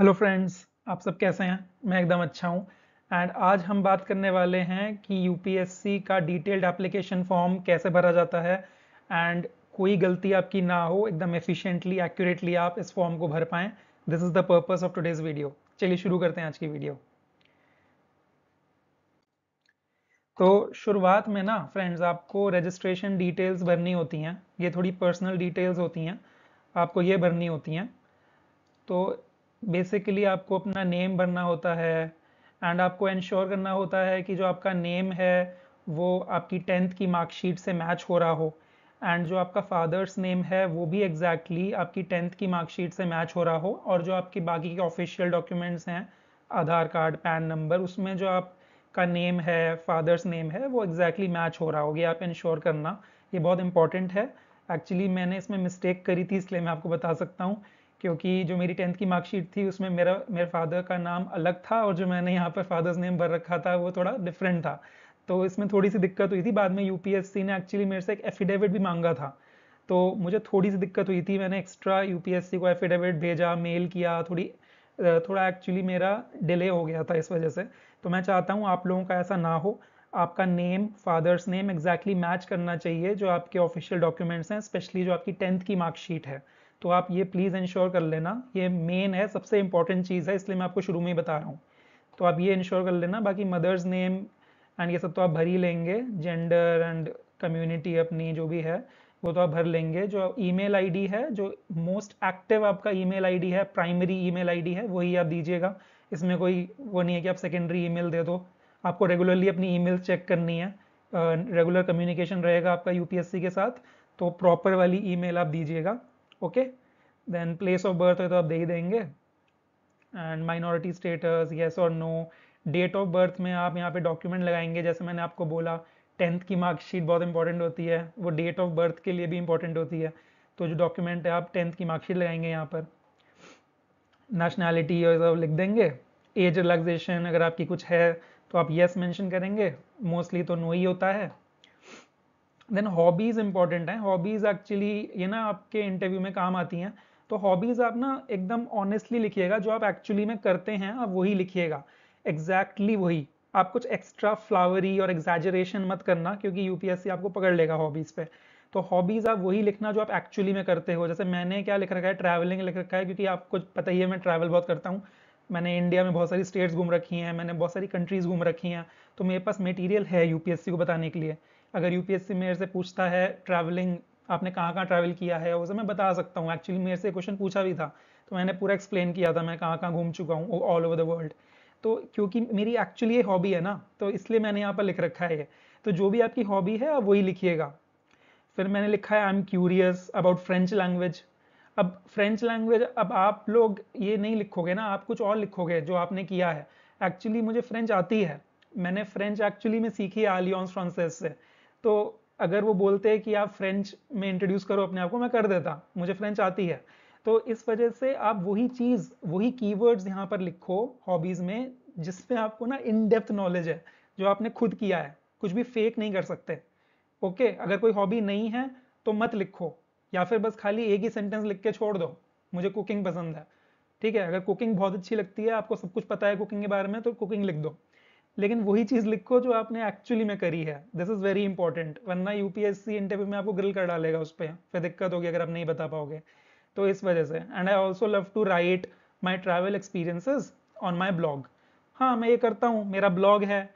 hello friends आप सब कैसे हैं मैं एकदम अच्छा हूं एंड आज हम बात करने वाले हैं कि यूपीएससी का डिटेल्ड एप्लीकेशन फॉर्म कैसे भरा जाता है एंड कोई गलती आपकी ना हो एकदम एफिशिएंटली एक्यूरेटली आप इस फॉर्म को भर पाएं this is the purpose of today's video चलिए शुरू करते हैं आज की वीडियो तो शुरुआत में ना फ्रेंड्स आपको रजिस्ट्रेशन डिटेल्स भरनी होती हैं ये थोड़ी पर्सनल डिटेल्स होती हैं आपको ये भरनी होती हैं तो बेसिकली आपको अपना नेम भरना होता है एंड आपको इंश्योर करना होता है कि जो आपका नेम है वो आपकी टेंथ की मार्कशीट से मैच हो रहा हो एंड जो आपका फादर्स नेम है वो भी एग्जैक्टली exactly आपकी टेंथ की मार्कशीट से मैच हो रहा हो और जो आपकी बाकी के ऑफिशियल डॉक्यूमेंट्स हैं आधार कार्ड पैन नंबर उसमें जो आपका नेम है फादर्स नेम है वो एग्जैक्टली exactly मैच हो रहा हो ये आप इंश्योर करना ये बहुत इंपॉर्टेंट है एक्चुअली मैंने इसमें मिस्टेक करी थी इसलिए मैं आपको बता सकता हूँ क्योंकि जो मेरी टेंथ की मार्कशीट थी उसमें मेरा मेरे फादर का नाम अलग था और जो मैंने यहाँ पर फादर्स नेम भर रखा था वो थोड़ा डिफरेंट था तो इसमें थोड़ी सी दिक्कत हुई थी बाद में यूपीएससी ने एक्चुअली मेरे से एक एफिडेविट भी मांगा था तो मुझे थोड़ी सी दिक्कत हुई थी मैंने एक्स्ट्रा यूपीएससी को एफिडेविट भेजा मेल किया थोड़ी थोड़ा एक्चुअली मेरा डिले हो गया था इस वजह से तो मैं चाहता हूँ आप लोगों का ऐसा ना हो आपका name father's name exactly match करना चाहिए जो आपके ऑफिशियल डॉक्यूमेंट्स हैं स्पेशली जो आपकी टेंथ की मार्कशीट है तो आप ये प्लीज़ इंश्योर कर लेना ये मेन है सबसे इंपॉर्टेंट चीज़ है इसलिए मैं आपको शुरू में ही बता रहा हूँ तो आप ये इंश्योर कर लेना बाकी मदर्स नेम एंड ये सब तो आप भर ही लेंगे जेंडर एंड कम्युनिटी अपनी जो भी है वो तो आप भर लेंगे जो ईमेल आईडी है जो मोस्ट एक्टिव आपका ईमेल आईडी है प्राइमरी ईमेल आईडी है वही आप दीजिएगा इसमें कोई वो नहीं है कि आप सेकेंडरी ईमेल दे दो आपको रेगुलरली अपनी ईमेल चेक करनी है रेगुलर uh, कम्युनिकेशन रहेगा आपका यूपीएससी के साथ तो प्रॉपर वाली ईमेल आप दीजिएगा okay then place of birth है तो आप दे ही देंगे एंड माइनॉरिटी स्टेटस येस और नो डेट ऑफ बर्थ में आप यहाँ पे डॉक्यूमेंट लगाएंगे जैसे मैंने आपको बोला टेंथ की मार्कशीट बहुत इंपॉर्टेंट होती है वो डेट ऑफ बर्थ के लिए भी इंपॉर्टेंट होती है तो जो डॉक्यूमेंट है आप टेंथ की मार्कशीट लगाएंगे यहाँ पर नेशनैलिटी और सब लिख देंगे एज रिलैक्सेशन अगर आपकी कुछ है तो आप येस yes मैंशन करेंगे मोस्टली तो नो ही होता है देन हॉबीज इंपॉर्टेंट हैं हॉबीज एक्चुअली ये ना आपके इंटरव्यू में काम आती हैं तो हॉबीज आप ना एकदम ऑनेस्टली लिखिएगा जो आप एक्चुअली में करते हैं आप वही लिखिएगा एग्जैक्टली exactly वही आप कुछ एक्स्ट्रा फ्लावरी और एग्जेजरेशन मत करना क्योंकि यूपीएससी आपको पकड़ लेगा हॉबीज़ पे तो हॉबीज़ आप वही लिखना जो आप एक्चुअली में करते हो जैसे मैंने क्या लिख रखा है ट्रैवलिंग लिख रखा है क्योंकि आपको पता ही है मैं ट्रैवल बहुत करता हूँ मैंने इंडिया में बहुत सारी स्टेट्स घूम रखी हैं मैंने बहुत सारी कंट्रीज़ घूम रखी हैं तो मेरे पास मटेरियल है यूपीएससी को बताने के लिए अगर यूपीएससी मेरे से पूछता है ट्रैवलिंग आपने कहाँ कहाँ ट्रैवल किया है वो सब मैं बता सकता हूँ एक्चुअली मेरे से क्वेश्चन पूछा भी था तो मैंने पूरा एक्सप्लेन किया था मैं कहाँ कहाँ घूम चुका हूँ ऑल ओवर द वर्ल्ड तो क्योंकि मेरी एक्चुअली ये हॉबी है ना तो इसलिए मैंने यहाँ पर लिख रखा है तो जो भी आपकी हॉबी है आप वही लिखिएगा फिर मैंने लिखा है I am curious about French language अब फ्रेंच लैंग्वेज अब आप लोग ये नहीं लिखोगे ना आप कुछ और लिखोगे जो आपने किया है एक्चुअली मुझे फ्रेंच आती है मैंने फ्रेंच एक्चुअली में सीखी है आलियंस फ्रांसेस से तो अगर वो बोलते हैं कि आप फ्रेंच में इंट्रोड्यूस करो अपने आप को मैं कर देता मुझे फ्रेंच आती है तो इस वजह से आप वही चीज़ वही कीवर्ड्स यहाँ पर लिखो हॉबीज़ में जिसमें आपको ना इन डेप्थ नॉलेज है जो आपने खुद किया है कुछ भी फेक नहीं कर सकते ओके अगर कोई हॉबी नहीं है तो मत लिखो या फिर बस खाली एक ही सेंटेंस लिख के छोड़ दो मुझे कुकिंग पसंद है ठीक है अगर कुकिंग बहुत अच्छी लगती है आपको सब कुछ पता है कुकिंग के बारे में तो कुकिंग लिख दो लेकिन वही चीज लिखो जो आपने एक्चुअली में करी है दिस इज वेरी इंपॉर्टेंट वरना यूपीएससी इंटरव्यू में आपको ग्रिल कर डालेगा उस पर फिर दिक्कत होगी अगर आप नहीं बता पाओगे तो इस वजह से and I also love to write my travel experiences on my blog हाँ मैं ये करता हूँ मेरा ब्लॉग है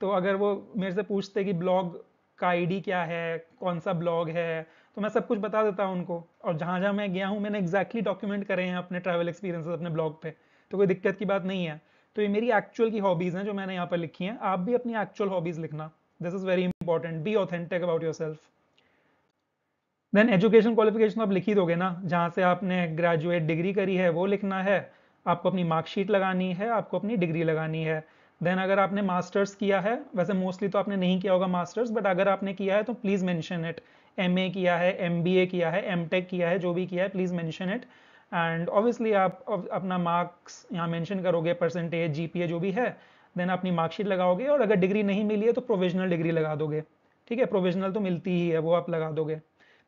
तो अगर वो मेरे से पूछते कि ब्लॉग का आईडी क्या है कौन सा ब्लॉग है तो मैं सब कुछ बता देता हूँ उनको और जहाँ जहाँ मैं गया हूँ मैंने एग्जैक्टली exactly डॉक्यूमेंट करे हैं अपने ट्रैवल एक्सपीरियंसेस अपने ब्लॉग पे तो कोई दिक्कत की बात नहीं है तो ये मेरी एक्चुअल की हॉबीज हैं जो मैंने यहाँ पर लिखी हैं आप भी अपनी एक्चुअल हॉबीज लिखना this is very important be authentic about yourself then education qualification आप लिखी दोगे ना जहाँ से आपने ग्रेजुएट डिग्री करी है वो लिखना है आपको अपनी मार्कशीट लगानी है आपको अपनी डिग्री लगानी है देन अगर आपने मास्टर्स किया है वैसे मोस्टली तो आपने नहीं किया होगा मास्टर्स बट अगर आपने किया है तो प्लीज़ मेंशन इट एम किया है एम किया है एम किया है जो भी किया है please mention it and obviously आप अपना मार्क्स यहाँ मेंशन करोगे परसेंटेज जीपीए जो भी है देन अपनी मार्कशीट लगाओगे और अगर डिग्री नहीं मिली है तो प्रोविजनल डिग्री लगा दोगे ठीक है प्रोविजनल तो मिलती ही है वो आप लगा दोगे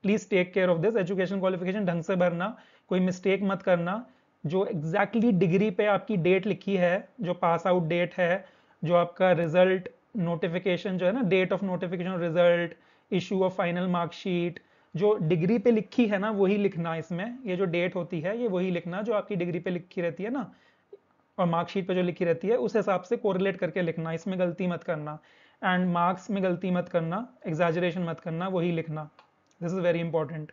please take care of this education qualification ढंग से भरना कोई मिस्टेक मत करना जो एग्जैक्टली exactly डिग्री पे आपकी डेट लिखी है जो पास आउट डेट है जो आपका रिजल्ट नोटिफिकेशन जो है ना date of notification result issue of final marksheet जो डिग्री पे लिखी है ना वही लिखना इसमें ये जो डेट होती है ये वही लिखना जो आपकी डिग्री पे लिखी रहती है ना और मार्कशीट पे जो लिखी रहती है उस हिसाब से कोरिलेट करके लिखना इसमें गलती मत करना एंड मार्क्स में गलती मत करना एग्जाजरेशन मत करना वही लिखना this is very important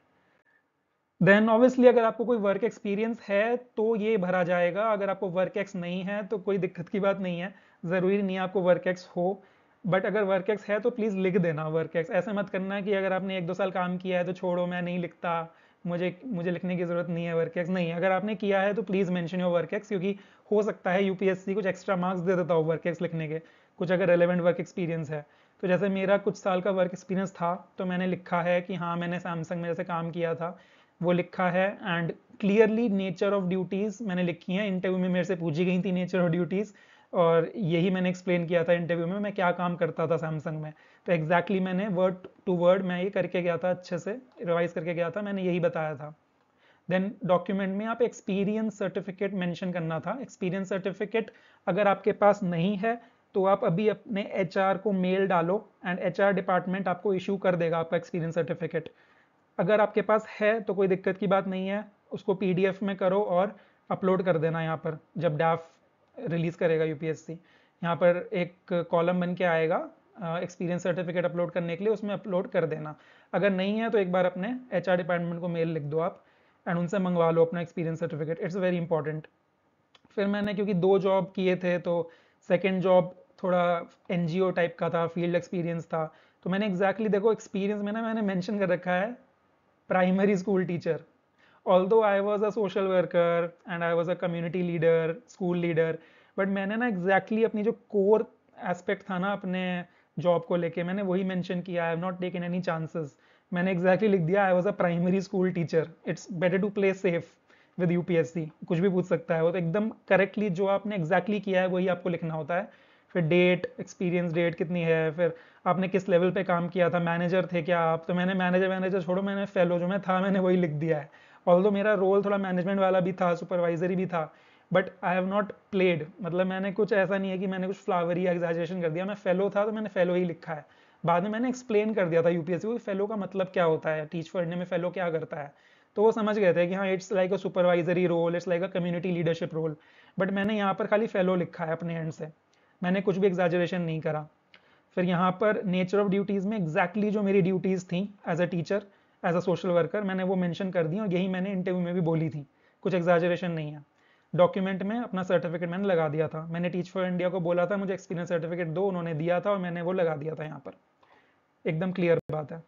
then obviously अगर आपको कोई वर्क एक्सपीरियंस है तो ये भरा जाएगा अगर आपको वर्क एक्स नहीं है तो कोई दिक्कत की बात नहीं है ज़रूरी नहीं आपको वर्क एक्स हो बट अगर वर्क एक्स है तो प्लीज़ लिख देना वर्क एक्स ऐसा मत करना कि अगर आपने एक दो साल काम किया है तो छोड़ो मैं नहीं लिखता मुझे मुझे लिखने की ज़रूरत नहीं है वर्क एक्स नहीं अगर आपने किया है तो please mention your work ex क्योंकि हो सकता है यूपीएससी कुछ एक्स्ट्रा मार्क्स दे देता हो वर्क एक्स लिखने के कुछ अगर रेलिवेंट वर्क एक्सपीरियंस है तो जैसे मेरा कुछ साल का वर्क एक्सपीरियंस था तो मैंने लिखा है कि हाँ मैंने सैमसंग में जैसे काम किया था वो लिखा है and clearly nature of duties मैंने लिखी है इंटरव्यू में मेरे से पूछी गई थी नेचर ऑफ ड्यूटीज़ और यही मैंने एक्सप्लेन किया था इंटरव्यू में मैं क्या काम करता था सैमसंग में तो एग्जैक्टली exactly मैंने वर्ड टू वर्ड मैं ये करके गया था अच्छे से रिवाइज करके गया था मैंने यही बताया था देन डॉक्यूमेंट में आप एक्सपीरियंस सर्टिफिकेट मैंशन करना था एक्सपीरियंस सर्टिफिकेट अगर आपके पास नहीं है तो आप अभी अपने एच को मेल डालो एंड एच डिपार्टमेंट आपको इशू कर देगा आपका एक्सपीरियंस सर्टिफिकेट अगर आपके पास है तो कोई दिक्कत की बात नहीं है उसको पी में करो और अपलोड कर देना यहाँ पर जब डैफ रिलीज़ करेगा यूपीएससी यहाँ पर एक कॉलम बन के आएगा एक्सपीरियंस सर्टिफिकेट अपलोड करने के लिए उसमें अपलोड कर देना अगर नहीं है तो एक बार अपने एच डिपार्टमेंट को मेल लिख दो आप एंड उनसे मंगवा लो अपना experience certificate it's very important फिर मैंने क्योंकि दो जॉब किए थे तो सेकेंड जॉब थोड़ा एन टाइप का था फील्ड एक्सपीरियंस था तो मैंने एग्जैक्टली exactly देखो एक्सपीरियंस में ना मैंने मैंशन कर रखा है primary school teacher although I was a social worker and I was a community leader school leader but मैंने ना एग्जैक्टली exactly अपनी जो कोर एस्पेक्ट था ना अपने जॉब को लेके मैंने वही मैंशन किया I have not taken any chances मैंने एग्जैक्टली exactly लिख दिया I was a primary school teacher it's better to play safe with see कुछ भी पूछ सकता है वो तो एकदम करेक्टली जो आपने एग्जैक्टली exactly किया है वही आपको लिखना होता है फिर डेट एक्सपीरियंस डेट कितनी है फिर आपने किस लेवल पे काम किया था मैनेजर थे क्या आप तो मैंने मैनेजर मैनेजर छोड़ो मैंने फेलो जो मैं था मैंने वही लिख दिया है ऑल दो मेरा रोल थोड़ा मैनेजमेंट वाला भी था सुपरवाइजरी भी था but I have not played मतलब मैंने कुछ ऐसा नहीं है कि मैंने कुछ फ्लावर या एग्जाजरेशन कर दिया मैं फेलो था तो मैंने फेलो ही लिखा है बाद में मैंने एक्सप्लेन कर दिया था यूपीएससी को फेलो का मतलब क्या होता है टीच पढ़ने में फेलो क्या करता है तो वो समझ गए थे कि हाँ it's like a supervisory role it's like a community leadership role but मैंने यहाँ पर खाली फेलो लिखा है अपने एंड से मैंने कुछ भी एग्जाजरेशन नहीं करा फिर यहाँ पर नेचर ऑफ ड्यूटीज़ में एग्जैक्टली exactly जो मेरी ड्यूटीज़ थी as a teacher as a social worker मैंने वो मेंशन कर दी और यही मैंने इंटरव्यू में भी बोली थी कुछ एग्जाजरेशन नहीं है डॉक्यूमेंट में अपना सर्टिफिकेट मैंने लगा दिया था मैंने टीच फॉर इंडिया को बोला था मुझे एक्सपीरियंस सर्टिफिकेट दो उन्होंने दिया था और मैंने वो लगा दिया था यहाँ पर एकदम क्लियर बात है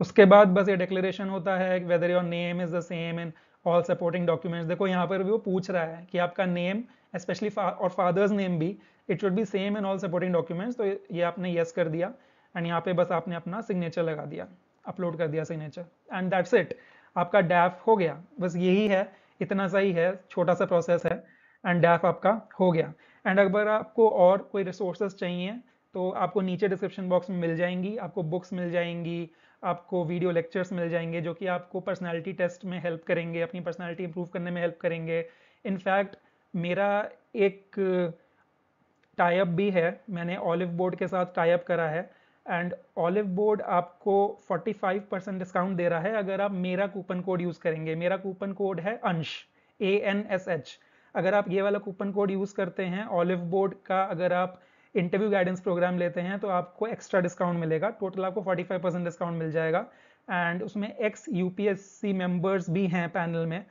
उसके बाद बस ये डिक्लेरेशन होता है whether your name is the same in all supporting documents देखो यहाँ पर भी वो पूछ रहा है कि आपका नेम स्पेशली और फादर्स नेम भी it should be same in all supporting documents तो ये आपने येस yes कर दिया एंड यहाँ पे बस आपने अपना सिग्नेचर लगा दिया अपलोड कर दिया सिग्नेचर एंड दैट्स इट आपका डैफ हो गया बस यही है इतना सा ही है छोटा सा प्रोसेस है एंड डैफ आपका हो गया एंड अगर आपको और कोई रिसोर्सेज चाहिए तो आपको नीचे डिस्क्रिप्शन बॉक्स में मिल जाएंगी आपको बुक्स मिल जाएंगी आपको वीडियो लेक्चर्स मिल जाएंगे जो कि आपको पर्सनैलिटी टेस्ट में हेल्प करेंगे अपनी पर्सनैलिटी इंप्रूव करने में हेल्प करेंगे इनफैक्ट मेरा एक टाइप भी है मैंने ऑलिव बोर्ड के साथ टाइप करा है एंड ऑलिव बोर्ड आपको 45 परसेंट डिस्काउंट दे रहा है अगर आप मेरा कूपन कोड यूज़ करेंगे मेरा कूपन कोड है अंश ए एन एस एच अगर आप ये वाला कूपन कोड यूज़ करते हैं ऑलिव बोर्ड का अगर आप इंटरव्यू गाइडेंस प्रोग्राम लेते हैं तो आपको एक्स्ट्रा डिस्काउंट मिलेगा टोटल आपको 45 परसेंट डिस्काउंट मिल जाएगा एंड उसमें ex U P S C members भी हैं पैनल में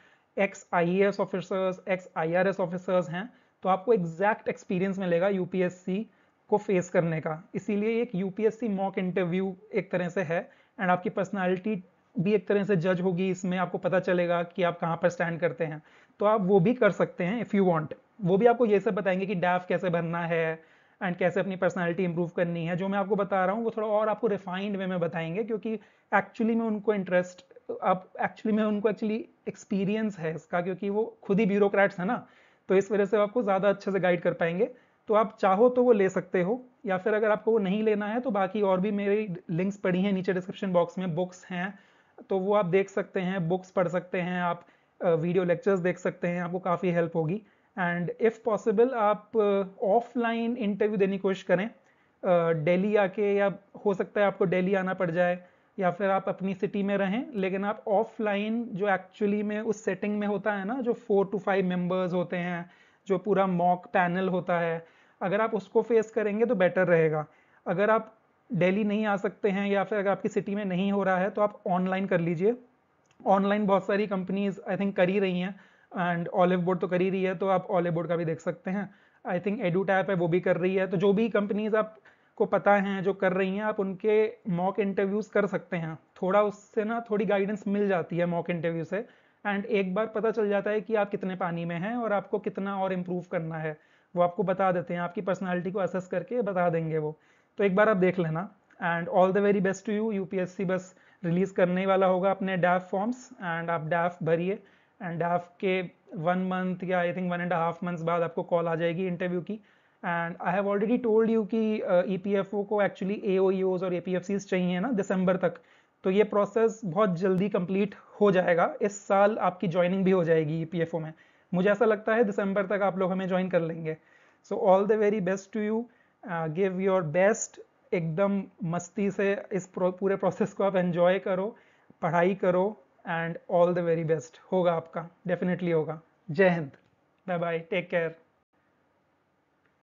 ex I S officers ex I R S officers हैं तो आपको एग्जैक्ट एक्सपीरियंस मिलेगा यू पी एस सी को फेस करने का इसीलिए एक यूपीएससी मॉक इंटरव्यू एक तरह से है एंड आपकी पर्सनालिटी भी एक तरह से जज होगी इसमें आपको पता चलेगा कि आप कहाँ पर स्टैंड करते हैं तो आप वो भी कर सकते हैं इफ़ यू वांट वो भी आपको ये सब बताएंगे कि डैफ कैसे भरना है एंड कैसे अपनी पर्सनैलिटी इंप्रूव करनी है जो मैं आपको बता रहा हूँ वो थोड़ा और आपको रिफाइंड वे में बताएंगे क्योंकि एक्चुअली में उनको इंटरेस्ट आप एक्चुअली में उनको एक्चुअली एक्सपीरियंस है इसका क्योंकि वो खुद ही ब्यूरोक्रेट्स हैं ना तो इस वजह से आपको ज़्यादा अच्छे से गाइड कर पाएंगे तो आप चाहो तो वो ले सकते हो या फिर अगर आपको वो नहीं लेना है तो बाकी और भी मेरी लिंक्स पड़ी हैं नीचे डिस्क्रिप्शन बॉक्स में बुक्स हैं तो वो आप देख सकते हैं बुक्स पढ़ सकते हैं आप वीडियो लेक्चर्स देख सकते हैं आपको काफ़ी हेल्प होगी एंड इफ़ पॉसिबल आप ऑफलाइन इंटरव्यू देने की कोशिश करें uh, आके या हो सकता है आपको डेली आना पड़ जाए या फिर आप अपनी सिटी में रहें लेकिन आप ऑफलाइन जो एक्चुअली में उस सेटिंग में होता है ना जो फोर टू फाइव मेंबर्स होते हैं जो पूरा मॉक पैनल होता है अगर आप उसको फेस करेंगे तो बेटर रहेगा अगर आप दिल्ली नहीं आ सकते हैं या फिर अगर आपकी सिटी में नहीं हो रहा है तो आप ऑनलाइन कर लीजिए ऑनलाइन बहुत सारी कंपनीज आई थिंक कर ही रही हैं एंड ऑलिव बोर्ड तो कर ही रही है तो आप ऑलिव बोर्ड का भी देख सकते हैं आई थिंक एडू टैप है वो भी कर रही है तो जो भी कंपनीज आप को पता है जो कर रही हैं आप उनके मॉक इंटरव्यूज कर सकते हैं थोड़ा उससे ना थोड़ी गाइडेंस मिल जाती है मॉक इंटरव्यू से एंड एक बार पता चल जाता है कि आप कितने पानी में हैं और आपको कितना और इम्प्रूव करना है वो आपको बता देते हैं आपकी पर्सनैलिटी को असेस करके बता देंगे वो तो एक बार आप देख लेना and all the very best to you UPSC बस रिलीज करने वाला होगा अपने डैफ फॉर्म्स एंड आप डैफ भरिए एंड डैफ के वन मंथ या I think one and half months बाद आपको कॉल आ जाएगी इंटरव्यू की and I have already told you कि ई पी एफ ओ को एक्चुअली ए ओ और ए पी एफ सीज चाहिए ना दिसंबर तक तो ये प्रोसेस बहुत जल्दी कंप्लीट हो जाएगा इस साल आपकी ज्वाइनिंग भी हो जाएगी ई पी एफ ओ में मुझे ऐसा लगता है दिसंबर तक आप लोग हमें ज्वाइन कर लेंगे so all the very best to you give your best एकदम मस्ती से इस प्रो, पूरे प्रोसेस को आप एंजॉय करो पढ़ाई करो and all the very best होगा आपका डेफिनेटली होगा जय Hind bye bye take care